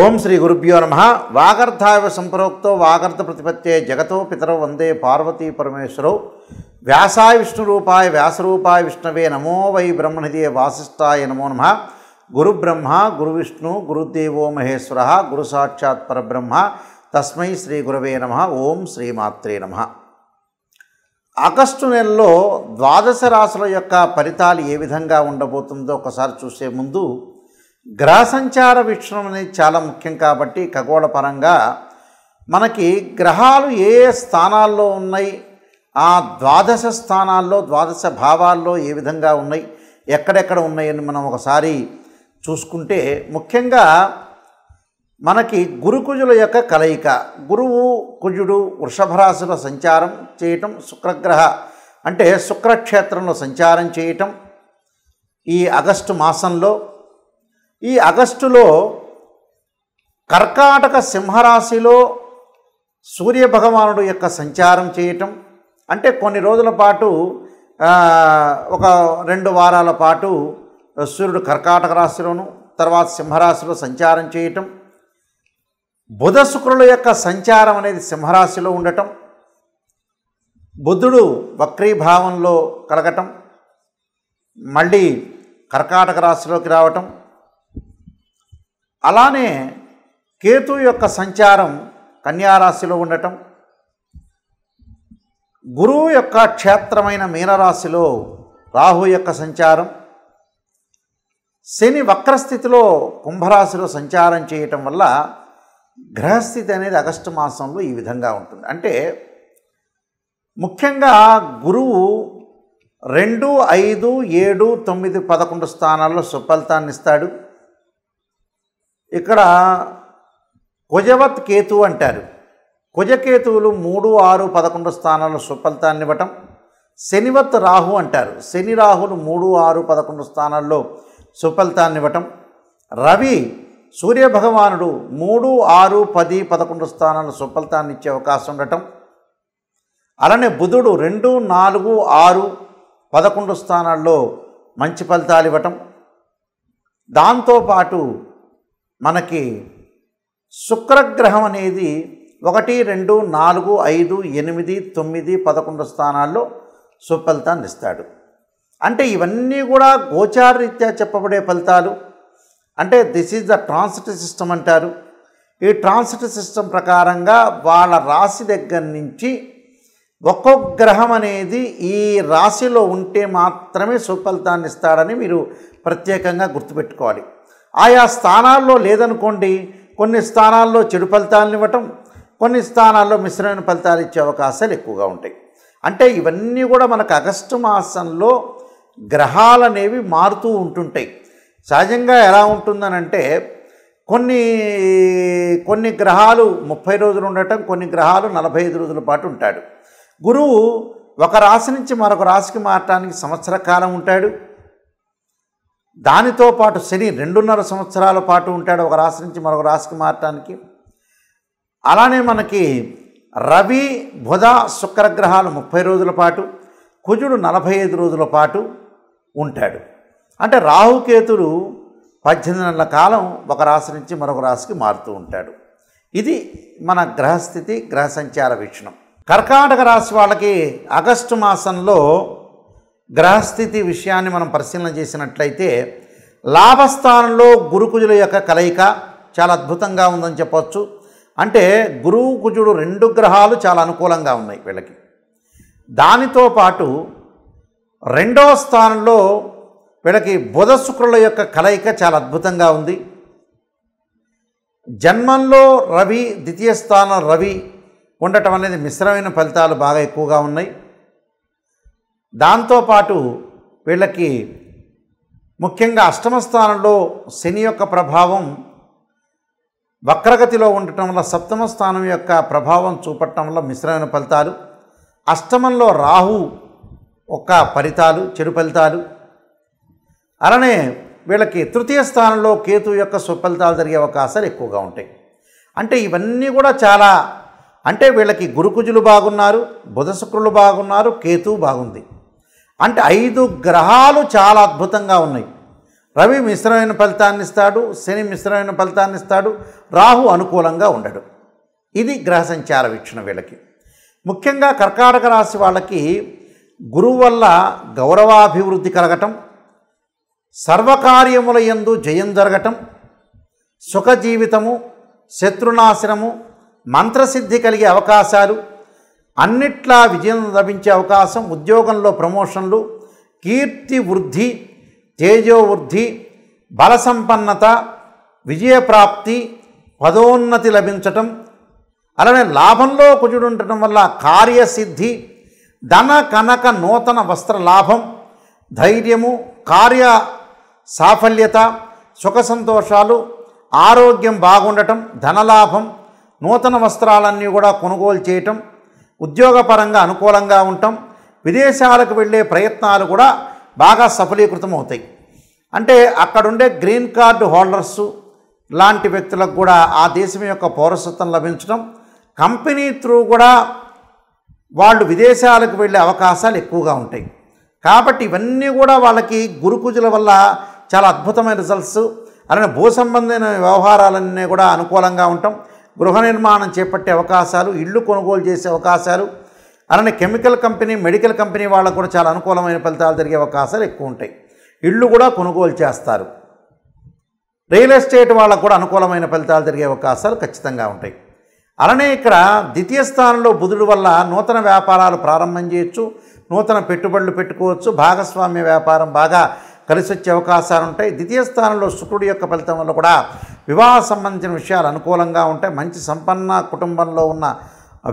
ఓం శ్రీ గురుభ్యో నమ వాగర్థావ సంప్రోక్తో వాగర్థ ప్రతిపత్తే జగతో పితరో వందే పార్వతీ పరమేశ్వరవు వ్యాసాయ విష్ణు రూపాయ వ్యాసరూపాయ విష్ణవే నమో వై బ్రహ్మణిదే వాసిష్టాయ నమో నమ గురుబ్రహ్మ గురువిష్ణు గురుదేవో మహేశ్వర గురు సాక్షాత్ పరబ్రహ్మ తస్మై శ్రీ గురవే నమ ఓం శ్రీమాత్రే నమ ఆగస్టు నెలలో ద్వాదశ రాశుల యొక్క ఫలితాలు ఏ విధంగా ఉండబోతుందో ఒకసారి చూసే ముందు గ్రహ సంచార విషయం అనేది చాలా ముఖ్యం కాబట్టి ఖగోళ పరంగా మనకి గ్రహాలు ఏ స్థానాల్లో ఉన్నాయి ఆ ద్వాదశ స్థానాల్లో ద్వాదశ భావాల్లో ఏ విధంగా ఉన్నాయి ఎక్కడెక్కడ ఉన్నాయని మనం ఒకసారి చూసుకుంటే ముఖ్యంగా మనకి గురుకుజుల యొక్క కలయిక గురువు కుజుడు వృషభరాశుల సంచారం చేయటం శుక్రగ్రహ అంటే శుక్రక్షేత్రంలో సంచారం చేయటం ఈ ఆగస్టు మాసంలో ఈ ఆగస్టులో కర్కాటక సింహరాశిలో సూర్యభగవానుడు యొక్క సంచారం చేయటం అంటే కొన్ని రోజుల పాటు ఒక రెండు వారాల పాటు సూర్యుడు కర్కాటక రాశిలోను తర్వాత సింహరాశిలో సంచారం చేయటం బుధ శుక్రుల యొక్క సంచారం అనేది సింహరాశిలో ఉండటం బుద్ధుడు వక్రీభావంలో కలగటం మళ్ళీ కర్కాటక రాశిలోకి రావటం అలానే కేతు యొక్క సంచారం కన్యారాశిలో ఉండటం గురువు యొక్క క్షేత్రమైన మీనరాశిలో రాహు యొక్క సంచారం శని వక్రస్థితిలో కుంభరాశిలో సంచారం చేయటం వల్ల గ్రహస్థితి అనేది ఆగస్టు మాసంలో ఈ విధంగా ఉంటుంది అంటే ముఖ్యంగా గురువు రెండు ఐదు ఏడు తొమ్మిది పదకొండు స్థానాల్లో సుఫలితాన్ని ఇస్తాడు ఇక్కడ కుజవత్ కేతు అంటారు కుజకేతువులు మూడు ఆరు పదకొండు స్థానాల్లో సుఫలితాన్ని ఇవ్వటం శనివత్ రాహు అంటారు శని రాహులు మూడు ఆరు పదకొండు స్థానాల్లో సుఫలితాన్ని ఇవ్వటం రవి సూర్యభగవానుడు మూడు ఆరు పది పదకొండు స్థానాల సుఫలితాన్ని ఇచ్చే అవకాశం ఉండటం అలానే బుధుడు రెండు నాలుగు ఆరు పదకొండు స్థానాల్లో మంచి ఫలితాలు ఇవ్వటం దాంతోపాటు మనకి శుక్రగ్రహం అనేది ఒకటి రెండు నాలుగు ఐదు ఎనిమిది తొమ్మిది పదకొండు స్థానాల్లో సుఫలితాన్ని ఇస్తాడు అంటే ఇవన్నీ కూడా గోచారరీత్యా చెప్పబడే ఫలితాలు అంటే this is the transit system అంటారు ఈ ట్రాన్సిట్ సిస్టమ్ ప్రకారంగా వాళ్ళ రాశి దగ్గర నుంచి ఒక్కొక్క గ్రహం అనేది ఈ రాశిలో ఉంటే మాత్రమే సుఫలితాన్ని ఇస్తాడని మీరు ప్రత్యేకంగా గుర్తుపెట్టుకోవాలి ఆయా స్థానాల్లో లేదనుకోండి కొన్ని స్థానాల్లో చెడు ఫలితాలను ఇవ్వటం కొన్ని స్థానాల్లో మిశ్రమైన ఫలితాలు ఇచ్చే అవకాశాలు ఎక్కువగా ఉంటాయి అంటే ఇవన్నీ కూడా మనకు ఆగస్టు మాసంలో గ్రహాలు అనేవి మారుతూ ఉంటుంటాయి సహజంగా ఎలా ఉంటుందనంటే కొన్ని కొన్ని గ్రహాలు ముప్పై రోజులు ఉండటం కొన్ని గ్రహాలు నలభై ఐదు రోజుల పాటు ఉంటాడు గురువు ఒక రాశి నుంచి మరొక రాశికి మారటానికి సంవత్సర కాలం ఉంటాడు దానితో పాటు శని రెండున్నర సంవత్సరాల పాటు ఉంటాడు ఒక రాశి నుంచి మరొక రాశికి మారటానికి అలానే మనకి రవి బుధ శుక్రగ్రహాలు ముప్పై రోజుల పాటు కుజుడు నలభై ఐదు రోజుల పాటు ఉంటాడు అంటే రాహుకేతుడు పద్దెనిమిది నెలల కాలం ఒక రాశి నుంచి మరొక రాశికి మారుతూ ఉంటాడు ఇది మన గ్రహస్థితి గ్రహ సంచార వీక్షణం కర్కాటక రాశి వాళ్ళకి ఆగస్టు మాసంలో గ్రహస్థితి విషయాన్ని మనం పరిశీలన చేసినట్లయితే లాభస్థానంలో గురుకుజుల యొక్క కలయిక చాలా అద్భుతంగా ఉందని చెప్పవచ్చు అంటే గురువు కుజుడు రెండు గ్రహాలు చాలా అనుకూలంగా ఉన్నాయి వీళ్ళకి దానితో పాటు రెండవ స్థానంలో వీళ్ళకి బుధ శుక్రుల యొక్క కలయిక చాలా అద్భుతంగా ఉంది జన్మంలో రవి ద్వితీయ స్థానం రవి ఉండటం అనేది మిశ్రమైన ఫలితాలు బాగా ఎక్కువగా ఉన్నాయి దాంతోపాటు వీళ్ళకి ముఖ్యంగా అష్టమ స్థానంలో శని యొక్క ప్రభావం వక్రగతిలో ఉండటం వల్ల సప్తమ స్థానం యొక్క ప్రభావం చూపటం వల్ల మిశ్రమైన ఫలితాలు అష్టమంలో రాహు ఒక ఫలితాలు చెడు ఫలితాలు అలానే వీళ్ళకి తృతీయ స్థానంలో కేతు యొక్క సుఫలితాలు జరిగే అవకాశాలు ఎక్కువగా ఉంటాయి అంటే ఇవన్నీ కూడా చాలా అంటే వీళ్ళకి గురుకుజులు బాగున్నారు బుధశుక్రులు బాగున్నారు కేతు బాగుంది అంటే ఐదు గ్రహాలు చాలా అద్భుతంగా ఉన్నాయి రవి మిశ్రమైన ఫలితాన్ని ఇస్తాడు శని మిశ్రమైన ఫలితాన్ని ఇస్తాడు రాహు అనుకూలంగా ఉండడు ఇది గ్రహ సంచార వీక్షణ వీళ్ళకి ముఖ్యంగా కర్కాటక రాశి వాళ్ళకి గురువు వల్ల గౌరవాభివృద్ధి కలగటం సర్వకార్యముల ఎందు జయం జరగటం సుఖజీవితము శత్రునాశనము మంత్రసిద్ధి కలిగే అవకాశాలు అన్నిట్లా విజయం లభించే అవకాశం ఉద్యోగంలో ప్రమోషన్లు కీర్తి వృద్ధి తేజోవృద్ధి బలసంపన్నత విజయప్రాప్తి పదోన్నతి లభించటం అలానే లాభంలో ఉండటం వల్ల కార్యసిద్ధి ధన కనక నూతన వస్త్ర లాభం ధైర్యము కార్య సాఫల్యత సుఖ సంతోషాలు ఆరోగ్యం బాగుండటం ధనలాభం నూతన వస్త్రాలన్నీ కూడా కొనుగోలు చేయటం ఉద్యోగపరంగా అనుకూలంగా ఉంటాం విదేశాలకు వెళ్ళే ప్రయత్నాలు కూడా బాగా సఫలీకృతం అవుతాయి అంటే అక్కడుండే గ్రీన్ కార్డు హోల్డర్స్ లాంటి వ్యక్తులకు కూడా ఆ దేశం యొక్క పౌరసత్వం లభించడం కంపెనీ త్రూ కూడా వాళ్ళు విదేశాలకు వెళ్ళే అవకాశాలు ఎక్కువగా ఉంటాయి కాబట్టి ఇవన్నీ కూడా వాళ్ళకి గురుకుజుల వల్ల చాలా అద్భుతమైన రిజల్ట్స్ అలానే భూ సంబంధమైన వ్యవహారాలన్నీ కూడా అనుకూలంగా ఉంటాం గృహ నిర్మాణం చేపట్టే అవకాశాలు ఇళ్ళు కొనుగోలు చేసే అవకాశాలు అలానే కెమికల్ కంపెనీ మెడికల్ కంపెనీ వాళ్ళకు కూడా చాలా అనుకూలమైన ఫలితాలు జరిగే అవకాశాలు ఎక్కువ ఉంటాయి ఇళ్ళు కూడా కొనుగోలు చేస్తారు రియల్ ఎస్టేట్ వాళ్ళకు కూడా అనుకూలమైన ఫలితాలు జరిగే అవకాశాలు ఖచ్చితంగా ఉంటాయి అలానే ఇక్కడ ద్వితీయ స్థానంలో బుధుడు వల్ల నూతన వ్యాపారాలు ప్రారంభం చేయొచ్చు నూతన పెట్టుబడులు పెట్టుకోవచ్చు భాగస్వామ్య వ్యాపారం బాగా కలిసి వచ్చే అవకాశాలు ఉంటాయి ద్వితీయ స్థానంలో శుక్రుడి యొక్క ఫలితం వల్ల కూడా వివాహ సంబంధించిన విషయాలు అనుకూలంగా ఉంటాయి మంచి సంపన్న కుటుంబంలో ఉన్న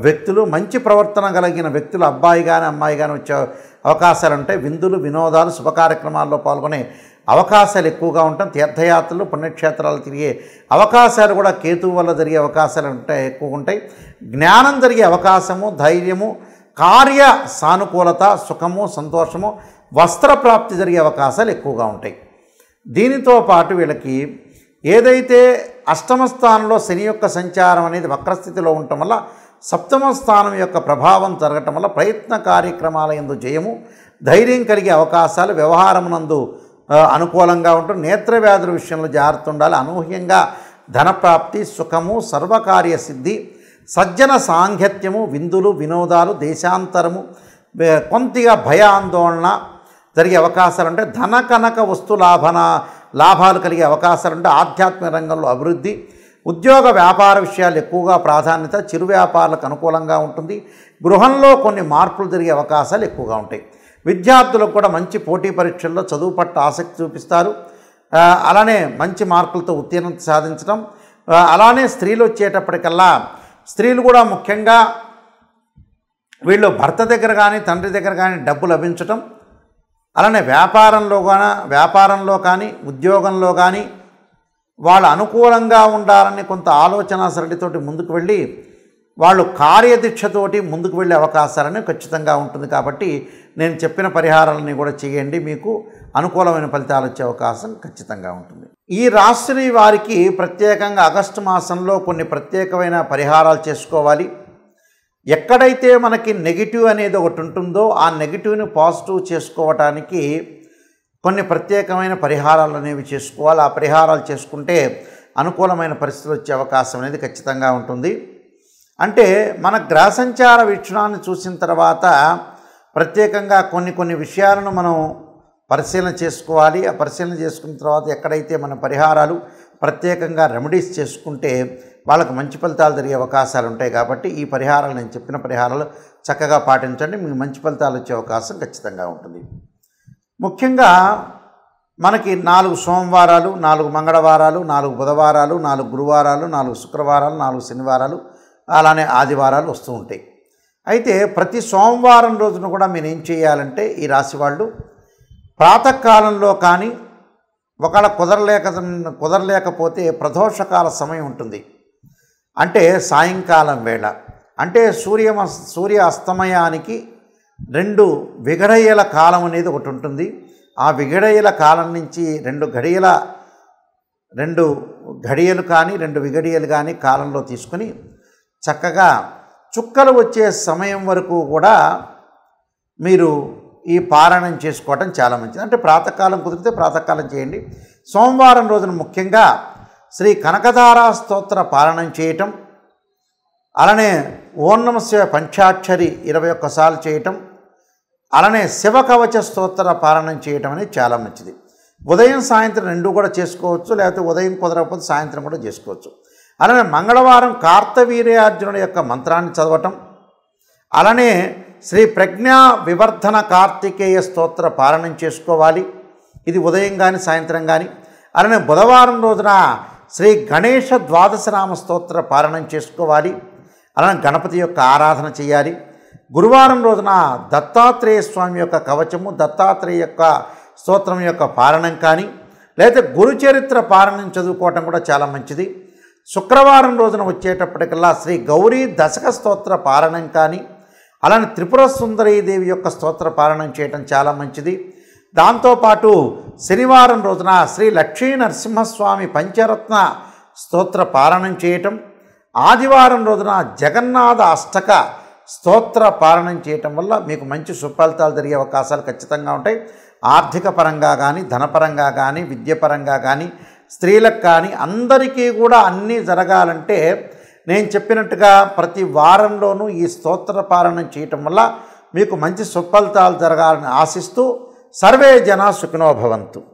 వ్యక్తులు మంచి ప్రవర్తన కలిగిన వ్యక్తులు అబ్బాయి కానీ అమ్మాయి కానీ వచ్చే అవకాశాలు ఉంటాయి విందులు వినోదాలు శుభ కార్యక్రమాల్లో పాల్గొనే అవకాశాలు ఎక్కువగా ఉంటాయి తీర్థయాత్రలు పుణ్యక్షేత్రాలు తిరిగే అవకాశాలు కూడా కేతువు వల్ల జరిగే అవకాశాలు ఉంటాయి ఎక్కువ ఉంటాయి జ్ఞానం జరిగే అవకాశము ధైర్యము కార్య సానుకూలత సుఖము సంతోషము వస్త్ర ప్రాప్తి జరిగే అవకాశాలు ఎక్కువగా ఉంటాయి దీనితో పాటు వీళ్ళకి ఏదైతే అష్టమ స్థానంలో శని యొక్క సంచారం అనేది వక్రస్థితిలో ఉండటం వల్ల సప్తమ స్థానం యొక్క ప్రభావం జరగటం వల్ల ప్రయత్న కార్యక్రమాల ఎందు జయము ధైర్యం కలిగే అవకాశాలు వ్యవహారమునందు అనుకూలంగా ఉంటుంది నేత్ర వ్యాధుల విషయంలో జాగ్రత్త ఉండాలి అనూహ్యంగా ధనప్రాప్తి సుఖము సర్వకార్య సిద్ధి సజ్జన సాంఘత్యము విందులు వినోదాలు దేశాంతరము కొంతగా భయాందోళన జరిగే అవకాశాలు అంటే ధన కనక వస్తు లాభన లాభాలు కలిగే అవకాశాలు ఉంటే ఆధ్యాత్మిక రంగంలో అభివృద్ధి ఉద్యోగ వ్యాపార విషయాలు ఎక్కువగా ప్రాధాన్యత చిరు వ్యాపారాలకు అనుకూలంగా ఉంటుంది గృహంలో కొన్ని మార్పులు జరిగే అవకాశాలు ఎక్కువగా ఉంటాయి విద్యార్థులకు కూడా మంచి పోటీ పరీక్షల్లో చదువు పట్ల ఆసక్తి చూపిస్తారు అలానే మంచి మార్కులతో ఉత్తీర్ణత సాధించడం అలానే స్త్రీలు వచ్చేటప్పటికల్లా స్త్రీలు కూడా ముఖ్యంగా వీళ్ళు భర్త దగ్గర కానీ తండ్రి దగ్గర కానీ డబ్బు లభించటం అలానే వ్యాపారంలో కానీ వ్యాపారంలో కానీ ఉద్యోగంలో కానీ వాళ్ళు అనుకూలంగా ఉండాలని కొంత ఆలోచన సరళితోటి ముందుకు వెళ్ళి వాళ్ళు కార్యదీక్షతోటి ముందుకు వెళ్ళే అవకాశాలని ఖచ్చితంగా ఉంటుంది కాబట్టి నేను చెప్పిన పరిహారాలని కూడా చేయండి మీకు అనుకూలమైన ఫలితాలు వచ్చే అవకాశం ఖచ్చితంగా ఉంటుంది ఈ రాశిని వారికి ప్రత్యేకంగా ఆగస్టు మాసంలో కొన్ని ప్రత్యేకమైన పరిహారాలు చేసుకోవాలి ఎక్కడైతే మనకి నెగిటివ్ అనేది ఒకటి ఉంటుందో ఆ నెగిటివ్ని పాజిటివ్ చేసుకోవటానికి కొన్ని ప్రత్యేకమైన పరిహారాలు అనేవి చేసుకోవాలి ఆ పరిహారాలు చేసుకుంటే అనుకూలమైన పరిస్థితులు వచ్చే అవకాశం అనేది ఖచ్చితంగా ఉంటుంది అంటే మన గ్రహ సంచార వీక్షణాన్ని చూసిన తర్వాత ప్రత్యేకంగా కొన్ని కొన్ని విషయాలను మనం పరిశీలన చేసుకోవాలి ఆ పరిశీలన చేసుకున్న తర్వాత ఎక్కడైతే మన పరిహారాలు ప్రత్యేకంగా రెమెడీస్ చేసుకుంటే వాళ్ళకు మంచి ఫలితాలు జరిగే అవకాశాలు ఉంటాయి కాబట్టి ఈ పరిహారాలు నేను చెప్పిన పరిహారాలు చక్కగా పాటించండి మీకు మంచి ఫలితాలు వచ్చే అవకాశం ఖచ్చితంగా ఉంటుంది ముఖ్యంగా మనకి నాలుగు సోమవారాలు నాలుగు మంగళవారాలు నాలుగు బుధవారాలు నాలుగు గురువారాలు నాలుగు శుక్రవారాలు నాలుగు శనివారాలు అలానే ఆదివారాలు వస్తూ ఉంటాయి అయితే ప్రతి సోమవారం రోజున కూడా మీరు ఏం చేయాలంటే ఈ రాశి వాళ్ళు ప్రాతకాలంలో కానీ ఒకవేళ కుదరలేక కుదరలేకపోతే ప్రదోషకాల సమయం ఉంటుంది అంటే సాయంకాలం వేళ అంటే సూర్య సూర్య అస్తమయానికి రెండు విగడయ్యల కాలం అనేది ఒకటి ఉంటుంది ఆ విగడయ్యల కాలం నుంచి రెండు ఘడియల రెండు ఘడియలు కానీ రెండు విగడియలు కానీ కాలంలో తీసుకుని చక్కగా చుక్కలు వచ్చే సమయం వరకు కూడా మీరు ఈ పారాయణం చేసుకోవటం చాలా మంచిది అంటే ప్రాతకాలం కుదిరితే ప్రాతకాలం చేయండి సోమవారం రోజున ముఖ్యంగా శ్రీ కనకధారా స్తోత్ర పారాయణం చేయటం అలానే ఓన్నమశివ పంచాక్షరి ఇరవై ఒక్కసార్లు చేయటం అలానే శివ కవచ స్తోత్ర పారాయణం చేయటం అనేది చాలా మంచిది ఉదయం సాయంత్రం రెండు కూడా చేసుకోవచ్చు లేకపోతే ఉదయం కుదరకపోతే సాయంత్రం కూడా చేసుకోవచ్చు అలానే మంగళవారం కార్తవీర్యార్జునుడు యొక్క మంత్రాన్ని చదవటం అలానే శ్రీ ప్రజ్ఞా వివర్ధన కార్తికేయ స్తోత్ర పారణం చేసుకోవాలి ఇది ఉదయం కానీ సాయంత్రం కానీ అలానే బుధవారం రోజున శ్రీ గణేష ద్వాదశనామ స్తోత్ర పారణం చేసుకోవాలి అలానే గణపతి యొక్క ఆరాధన చేయాలి గురువారం రోజున దత్తాత్రేయ స్వామి యొక్క కవచము దత్తాత్రేయ యొక్క స్తోత్రం యొక్క పారణం కానీ లేదా గురుచరిత్ర పారణం చదువుకోవటం కూడా చాలా మంచిది శుక్రవారం రోజున వచ్చేటప్పటికల్లా శ్రీ గౌరీ దశక స్తోత్ర పారణం కానీ అలానే త్రిపుర సుందరీదేవి యొక్క స్తోత్ర పాలన చేయటం చాలా మంచిది దాంతోపాటు శనివారం రోజున శ్రీ లక్ష్మీ నరసింహస్వామి పంచరత్న స్తోత్ర పాలన చేయటం ఆదివారం రోజున జగన్నాథ అష్టక స్తోత్ర పాలన చేయటం వల్ల మీకు మంచి సుఫలితాలు జరిగే అవకాశాలు ఖచ్చితంగా ఉంటాయి ఆర్థిక పరంగా కానీ ధనపరంగా కానీ విద్యపరంగా కానీ స్త్రీలకు కానీ అందరికీ కూడా అన్నీ జరగాలంటే నేను చెప్పినట్టుగా ప్రతి వారంలోనూ ఈ స్తోత్ర పాలన చేయటం వల్ల మీకు మంచి సుఫలితాలు జరగాలని ఆశిస్తూ సర్వే జన సుఖినోభవంతు